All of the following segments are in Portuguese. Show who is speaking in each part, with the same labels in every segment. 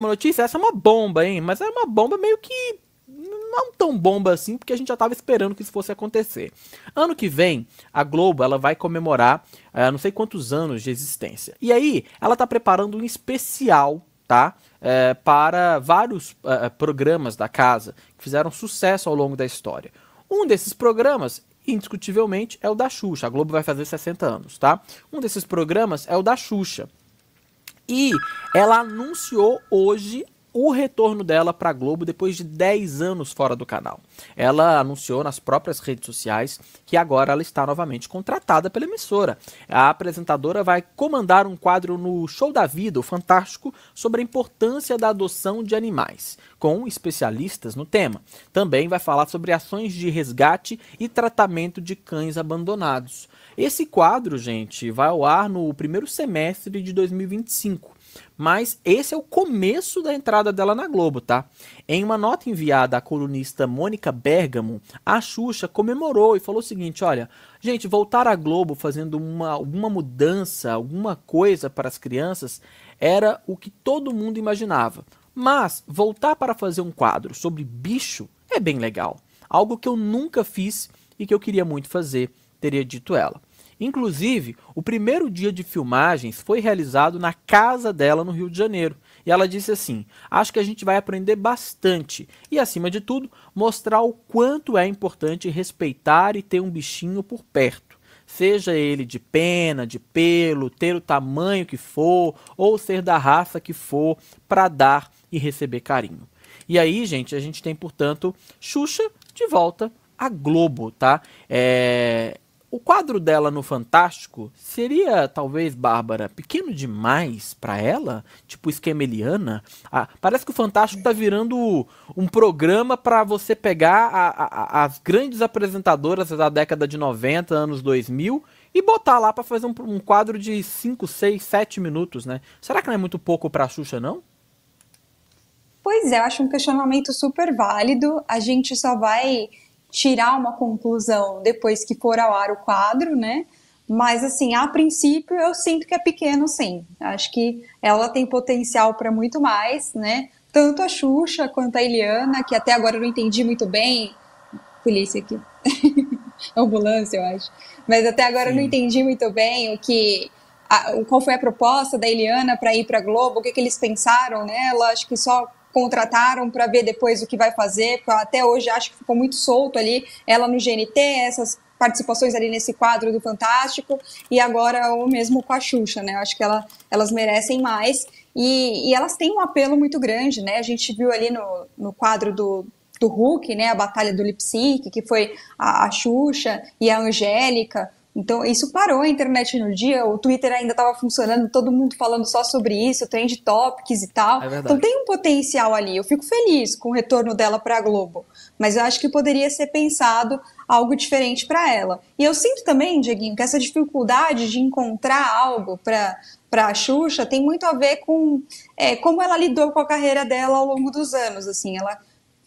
Speaker 1: uma notícia, essa é uma bomba, hein? Mas é uma bomba meio que não tão bomba assim, porque a gente já estava esperando que isso fosse acontecer. Ano que vem, a Globo ela vai comemorar uh, não sei quantos anos de existência. E aí, ela está preparando um especial, tá? Uh, para vários uh, programas da casa que fizeram sucesso ao longo da história. Um desses programas, indiscutivelmente, é o da Xuxa. A Globo vai fazer 60 anos, tá? Um desses programas é o da Xuxa. E ela anunciou hoje o retorno dela para a Globo depois de 10 anos fora do canal. Ela anunciou nas próprias redes sociais que agora ela está novamente contratada pela emissora. A apresentadora vai comandar um quadro no Show da Vida, o Fantástico, sobre a importância da adoção de animais, com especialistas no tema. Também vai falar sobre ações de resgate e tratamento de cães abandonados. Esse quadro, gente, vai ao ar no primeiro semestre de 2025. Mas esse é o começo da entrada dela na Globo, tá? Em uma nota enviada à colunista Mônica Bergamo, a Xuxa comemorou e falou o seguinte: olha, gente, voltar à Globo fazendo uma, alguma mudança, alguma coisa para as crianças, era o que todo mundo imaginava. Mas voltar para fazer um quadro sobre bicho é bem legal. Algo que eu nunca fiz e que eu queria muito fazer, teria dito ela. Inclusive, o primeiro dia de filmagens foi realizado na casa dela no Rio de Janeiro. E ela disse assim: Acho que a gente vai aprender bastante e, acima de tudo, mostrar o quanto é importante respeitar e ter um bichinho por perto. Seja ele de pena, de pelo, ter o tamanho que for, ou ser da raça que for, para dar e receber carinho. E aí, gente, a gente tem, portanto, Xuxa de volta à Globo, tá? É, o quadro dela no Fantástico seria, talvez, Bárbara, pequeno demais para ela? Tipo esquemeliana? Ah, parece que o Fantástico tá virando um programa para você pegar a, a, as grandes apresentadoras da década de 90, anos 2000 e botar lá para fazer um, um, quadro de 5, 6, 7 minutos, né? Será que não é muito pouco a Xuxa, não?
Speaker 2: Pois é, eu acho um questionamento super válido. A gente só vai tirar uma conclusão depois que for ao ar o quadro, né? Mas, assim, a princípio, eu sinto que é pequeno, sim. Acho que ela tem potencial para muito mais, né? Tanto a Xuxa quanto a Eliana, que até agora eu não entendi muito bem. Polícia aqui. É ambulância, eu acho. Mas até agora sim. eu não entendi muito bem o que. A, qual foi a proposta da Eliana para ir para Globo, o que, que eles pensaram nela. Acho que só contrataram para ver depois o que vai fazer, porque até hoje acho que ficou muito solto ali, ela no GNT, essas participações ali nesse quadro do Fantástico, e agora o mesmo com a Xuxa, né? Acho que ela, elas merecem mais. E, e elas têm um apelo muito grande, né? A gente viu ali no, no quadro do, do Hulk, né? A batalha do Lipsic, que foi a, a Xuxa e a Angélica. Então, isso parou a internet no dia, o Twitter ainda estava funcionando, todo mundo falando só sobre isso, trend topics e tal. É então, tem um potencial ali. Eu fico feliz com o retorno dela para a Globo, mas eu acho que poderia ser pensado algo diferente para ela. E eu sinto também, Dieguinho, que essa dificuldade de encontrar algo para para a Xuxa tem muito a ver com é, como ela lidou com a carreira dela ao longo dos anos. Assim, ela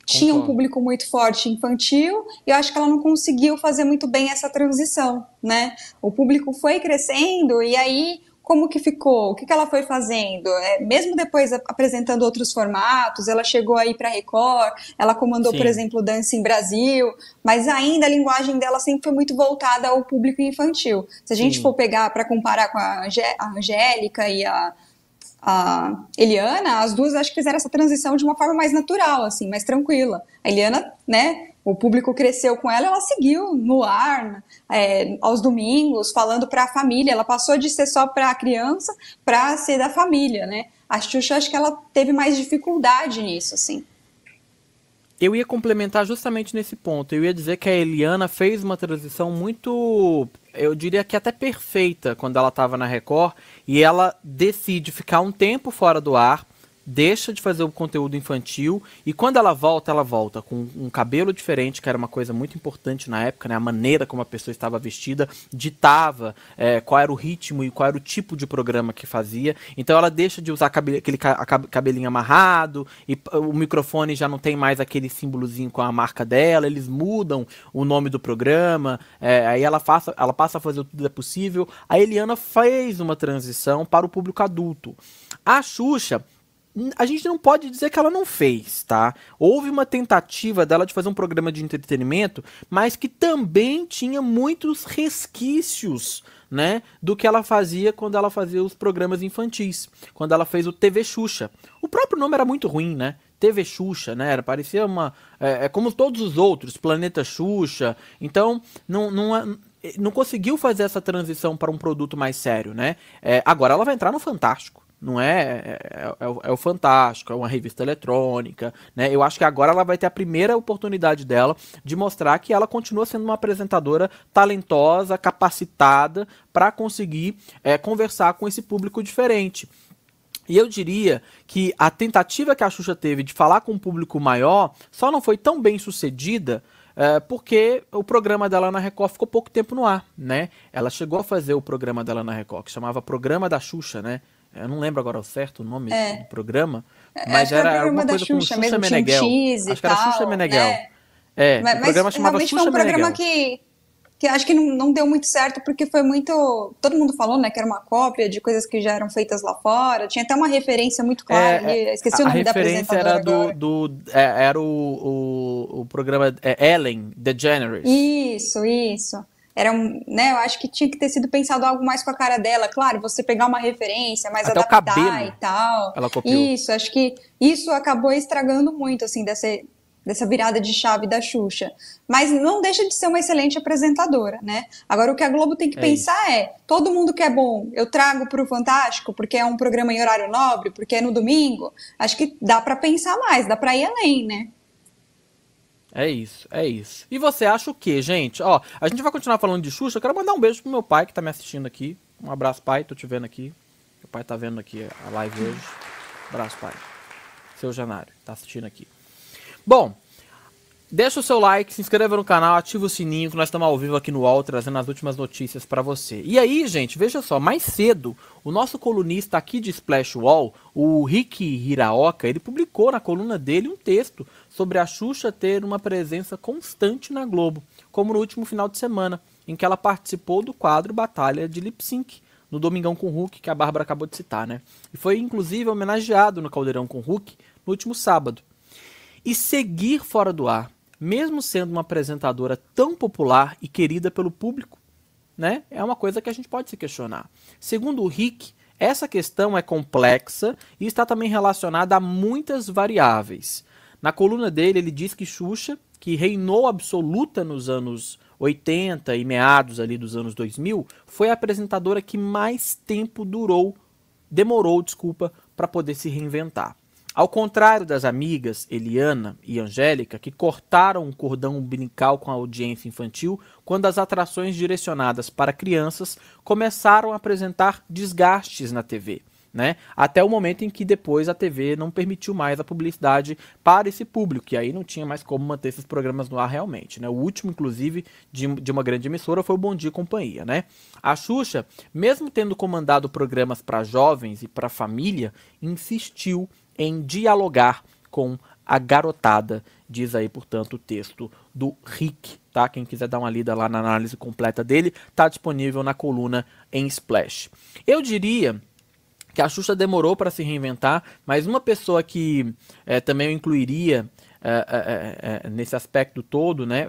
Speaker 2: tinha um público muito forte infantil e eu acho que ela não conseguiu fazer muito bem essa transição, né? O público foi crescendo e aí como que ficou? O que, que ela foi fazendo? É, mesmo depois apresentando outros formatos, ela chegou aí para Record, ela comandou, Sim. por exemplo, Dance em Brasil, mas ainda a linguagem dela sempre foi muito voltada ao público infantil. Se a gente Sim. for pegar para comparar com a, Angé a Angélica e a a Eliana, as duas acho que fizeram essa transição de uma forma mais natural, assim, mais tranquila. A Eliana, né, o público cresceu com ela, ela seguiu no ar, é, aos domingos, falando para a família. Ela passou de ser só para a criança para ser da família, né? A Xuxa, acho que ela teve mais dificuldade nisso, assim.
Speaker 1: Eu ia complementar justamente nesse ponto. Eu ia dizer que a Eliana fez uma transição muito, eu diria que até perfeita quando ela estava na Record, e ela decide ficar um tempo fora do ar deixa de fazer o conteúdo infantil e quando ela volta, ela volta com um cabelo diferente, que era uma coisa muito importante na época, né? A maneira como a pessoa estava vestida ditava é, qual era o ritmo e qual era o tipo de programa que fazia. Então ela deixa de usar cabe aquele ca cabelinho amarrado e ah, o microfone já não tem mais aquele símbolozinho com a marca dela, eles mudam o nome do programa, é, aí ela, faça, ela passa a fazer o tudo é possível. A Eliana fez uma transição para o público adulto. A Xuxa a gente não pode dizer que ela não fez, tá? Houve uma tentativa dela de fazer um programa de entretenimento, mas que também tinha muitos resquícios, né, do que ela fazia quando ela fazia os programas infantis, quando ela fez o TV Xuxa. O próprio nome era muito ruim, né? TV Xuxa, né? Era, parecia uma. É, é como todos os outros, Planeta Xuxa. Então, não, não, é, não conseguiu fazer essa transição para um produto mais sério, né? É, agora ela vai entrar no Fantástico não é, é é, é, o, é, o, Fantástico, é uma revista eletrônica, né? Eu acho que agora ela vai ter a primeira oportunidade dela de mostrar que ela continua sendo uma apresentadora talentosa, capacitada para conseguir é, conversar com esse público diferente. E eu diria que a tentativa que a Xuxa teve de falar com um público maior só não foi tão bem sucedida é, porque o programa dela na Record ficou pouco tempo no ar, né? Ela chegou a fazer o programa dela na Record, que chamava Programa da Xuxa, né? Eu não lembro agora o certo o nome é. do programa, é, mas era, era alguma coisa Xuxa, com Xuxa mesmo, Meneghel. Acho que era tal, Xuxa né? Meneghel. É, é mas, o programa chamava Xuxa foi um Meneghel. programa
Speaker 2: que, que acho que não, não deu muito certo, porque foi muito... Todo mundo falou, né, que era uma cópia de coisas que já eram feitas lá fora. Tinha até uma referência muito é, clara. É, esqueci o nome da apresentadora A referência
Speaker 1: era do... do é, era o, o, o programa Ellen DeGeneres.
Speaker 2: Isso, isso era, né, eu acho que tinha que ter sido pensado algo mais com a cara dela, claro, você pegar uma referência, mas Até adaptar e tal. Ela copiou. Isso, acho que isso acabou estragando muito, assim, dessa, dessa virada de chave da Xuxa. Mas não deixa de ser uma excelente apresentadora, né? Agora, o que a Globo tem que é pensar isso. é: todo mundo que é bom, eu trago para o Fantástico, porque é um programa em horário nobre, porque é no domingo. Acho que dá para pensar mais, dá para ir além, né?
Speaker 1: É isso, é isso. E você acha o quê, gente? Ó, a gente vai continuar falando de Xuxa. Eu quero mandar um beijo pro meu pai que tá me assistindo aqui. Um abraço, pai. Tô te vendo aqui. Meu pai tá vendo aqui a live hoje. abraço, pai. Seu Janário, tá assistindo aqui. Bom, Deixa o seu like, se inscreva no canal, ativa o sininho que nós estamos ao vivo aqui no UOL trazendo as últimas notícias para você. E aí, gente, veja só, mais cedo, o nosso colunista aqui de Splash Wall, o Rick Hiraoka, ele publicou na coluna dele um texto sobre a Xuxa ter uma presença constante na Globo, como no último final de semana, em que ela participou do quadro Batalha de Lip Sync, no Domingão com Hulk, que a Bárbara acabou de citar, né? E foi inclusive homenageado no Caldeirão com Hulk no último sábado. E seguir fora do ar mesmo sendo uma apresentadora tão popular e querida pelo público, né? É uma coisa que a gente pode se questionar. Segundo o Rick, essa questão é complexa e está também relacionada a muitas variáveis. Na coluna dele, ele diz que Xuxa, que reinou absoluta nos anos 80 e meados ali dos anos 2000, foi a apresentadora que mais tempo durou, demorou, desculpa, para poder se reinventar. Ao contrário das amigas Eliana e Angélica, que cortaram o cordão umbilical com a audiência infantil quando as atrações direcionadas para crianças começaram a apresentar desgastes na TV. Né? Até o momento em que depois a TV não permitiu mais a publicidade para esse público, e aí não tinha mais como manter esses programas no ar realmente, né? O último, inclusive, de, de, uma grande emissora foi o Bom Dia Companhia, né? A Xuxa, mesmo tendo comandado programas para jovens e para família, insistiu em dialogar com a garotada, diz aí, portanto, o texto do Rick, tá? Quem quiser dar uma lida lá na análise completa dele, tá disponível na coluna em Splash. Eu diria que a Xuxa demorou para se reinventar, mas uma pessoa que é, também eu incluiria é, é, nesse aspecto todo, né?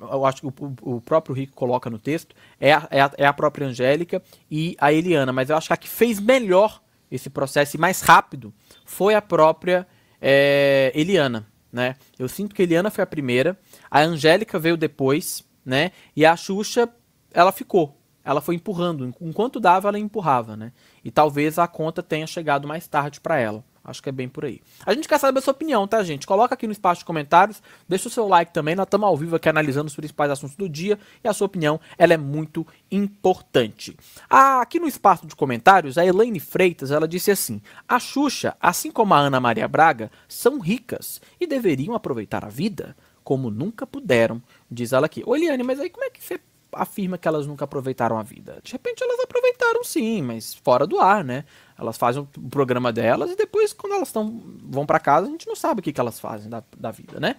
Speaker 1: eu acho que o, o, próprio Rick coloca no texto, é a, é, a, é a própria Angélica e a Eliana, mas eu acho que a que fez melhor esse processo e mais rápido foi a própria é, Eliana, né? Eu sinto que Eliana foi a primeira, a Angélica veio depois, né? E a Xuxa, ela ficou. Ela foi empurrando. Enquanto dava, ela empurrava, né? E talvez a conta tenha chegado mais tarde para ela. Acho que é bem por aí. A gente quer saber a sua opinião, tá, gente? Coloca aqui no espaço de comentários, deixa o seu like também. Nós estamos ao vivo aqui analisando os principais assuntos do dia e a sua opinião, ela é muito importante. Ah, aqui no espaço de comentários, a Elaine Freitas, ela disse assim: "A Xuxa, assim como a Ana Maria Braga, são ricas e deveriam aproveitar a vida como nunca puderam", diz ela aqui. Ô, Eliane, mas aí como é que você afirma que elas nunca aproveitaram a vida. De repente elas aproveitaram sim, mas fora do ar, né? Elas fazem o programa delas e depois, quando elas tão, vão para casa, a gente não sabe o que, que elas fazem da, da vida, né?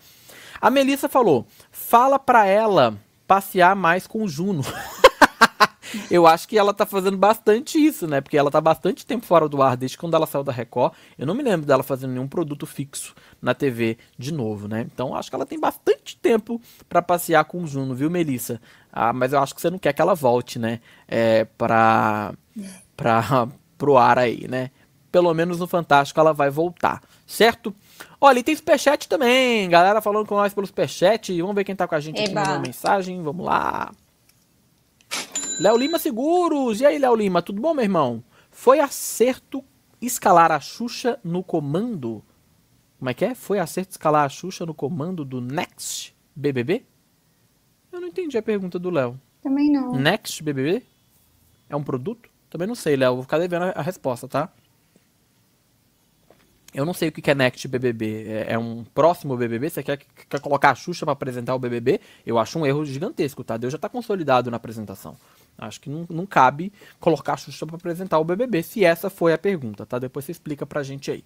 Speaker 1: A Melissa falou: fala pra ela passear mais com o Juno. eu acho que ela tá fazendo bastante isso, né? Porque ela tá bastante tempo fora do ar, desde quando ela saiu da Record. Eu não me lembro dela fazendo nenhum produto fixo na TV de novo, né? Então acho que ela tem bastante tempo para passear com o Juno, viu, Melissa? Ah, mas eu acho que você não quer que ela volte, né? É, pra, pra, pro ar aí, né? Pelo menos no Fantástico ela vai voltar, certo? Olha, e tem superchat também. Galera falando com nós pelo superchat. Vamos ver quem tá com a gente Eba. aqui na mensagem. Vamos lá. Léo Lima Seguros. E aí, Léo Lima, tudo bom, meu irmão? Foi acerto escalar a Xuxa no comando? Como é que é? Foi acerto escalar a Xuxa no comando do Next BBB? Eu não entendi a pergunta do Léo. Também não. Next BBB? É um produto? Também não sei, Léo. Vou ficar devendo a resposta, tá? Eu não sei o que é Next BBB. É, é, um próximo BBB? Você quer, quer colocar a Xuxa para apresentar o BBB? Eu acho um erro gigantesco, tá? Deus já tá consolidado na apresentação. Acho que não, não cabe colocar a Xuxa para apresentar o BBB, se essa foi a pergunta, tá? Depois você explica pra gente aí.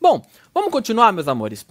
Speaker 1: Bom, vamos continuar, meus amores.